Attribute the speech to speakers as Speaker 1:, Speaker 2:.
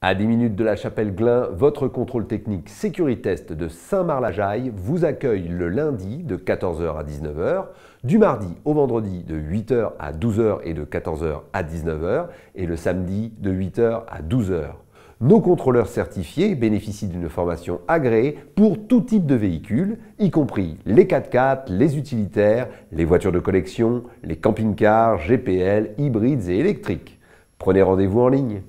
Speaker 1: À 10 minutes de la chapelle Glin, votre contrôle technique Sécuritest de saint marc vous accueille le lundi de 14h à 19h, du mardi au vendredi de 8h à 12h et de 14h à 19h, et le samedi de 8h à 12h. Nos contrôleurs certifiés bénéficient d'une formation agréée pour tout type de véhicule, y compris les 4x4, les utilitaires, les voitures de collection, les camping-cars, GPL, hybrides et électriques. Prenez rendez-vous en ligne.